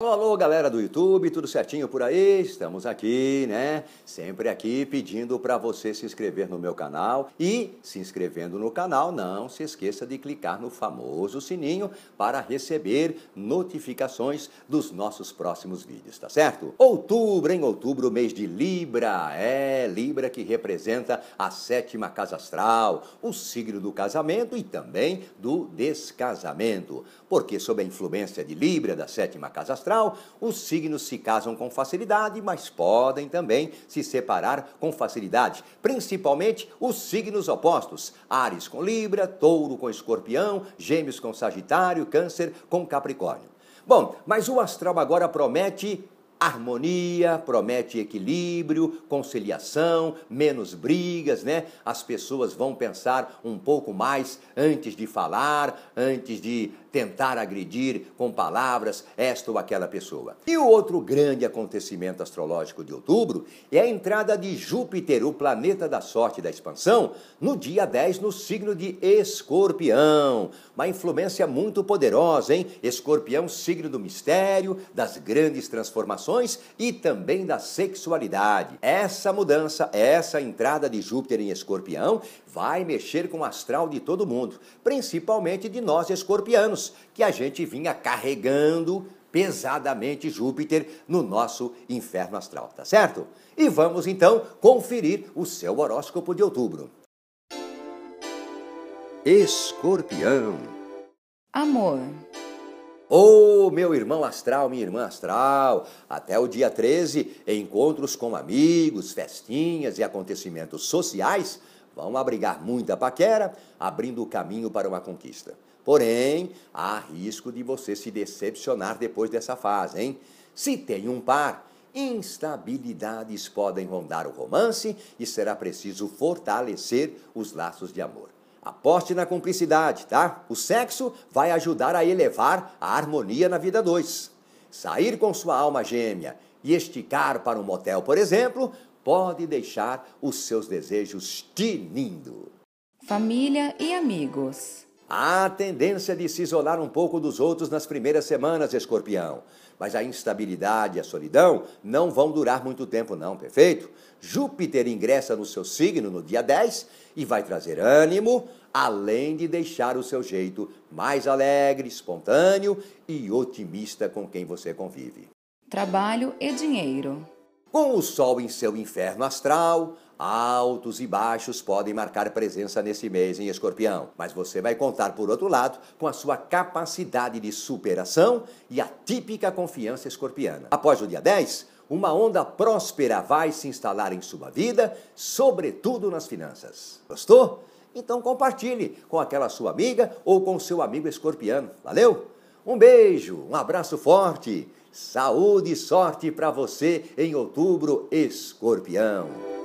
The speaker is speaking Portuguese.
Alô, galera do YouTube, tudo certinho por aí? Estamos aqui, né? Sempre aqui pedindo para você se inscrever no meu canal e se inscrevendo no canal, não se esqueça de clicar no famoso sininho para receber notificações dos nossos próximos vídeos, tá certo? Outubro, em outubro, mês de Libra, é Libra que representa a sétima casa astral, o signo do casamento e também do descasamento, porque sob a influência de Libra da sétima casa astral astral, os signos se casam com facilidade, mas podem também se separar com facilidade, principalmente os signos opostos: Ares com Libra, Touro com Escorpião, Gêmeos com Sagitário, Câncer com Capricórnio. Bom, mas o astral agora promete harmonia, promete equilíbrio, conciliação, menos brigas, né? As pessoas vão pensar um pouco mais antes de falar, antes de tentar agredir com palavras esta ou aquela pessoa. E o outro grande acontecimento astrológico de outubro é a entrada de Júpiter, o planeta da sorte e da expansão, no dia 10 no signo de Escorpião. Uma influência muito poderosa, hein? Escorpião, signo do mistério, das grandes transformações relações e também da sexualidade. Essa mudança, essa entrada de Júpiter em Escorpião vai mexer com o astral de todo mundo, principalmente de nós escorpianos, que a gente vinha carregando pesadamente Júpiter no nosso inferno astral, tá certo? E vamos então conferir o seu horóscopo de outubro. Escorpião. Amor. Ou meu irmão astral, minha irmã astral. Até o dia 13, encontros com amigos, festinhas e acontecimentos sociais vão abrigar muita paquera, abrindo o caminho para uma conquista. Porém, há risco de você se decepcionar depois dessa fase, hein? Se tem um par, instabilidades podem rondar o romance e será preciso fortalecer os laços de amor. Aposte na cumplicidade, tá? O sexo vai ajudar a elevar a harmonia na vida dois. Sair com sua alma gêmea e esticar para um motel, por exemplo, pode deixar os seus desejos tinindo. Família e amigos. Há tendência de se isolar um pouco dos outros nas primeiras semanas, escorpião. Mas a instabilidade e a solidão não vão durar muito tempo, não, perfeito? Júpiter ingressa no seu signo no dia 10 e vai trazer ânimo, além de deixar o seu jeito mais alegre, espontâneo e otimista com quem você convive. Trabalho e dinheiro. Com o Sol em seu inferno astral, altos e baixos podem marcar presença nesse mês em Escorpião, mas você vai contar, por outro lado, com a sua capacidade de superação e a típica confiança escorpiana. Após o dia 10, uma onda próspera vai se instalar em sua vida, sobretudo nas finanças. Gostou? Então compartilhe com aquela sua amiga ou com seu amigo escorpiano. Valeu? Um beijo, um abraço forte, saúde e sorte para você em outubro, escorpião.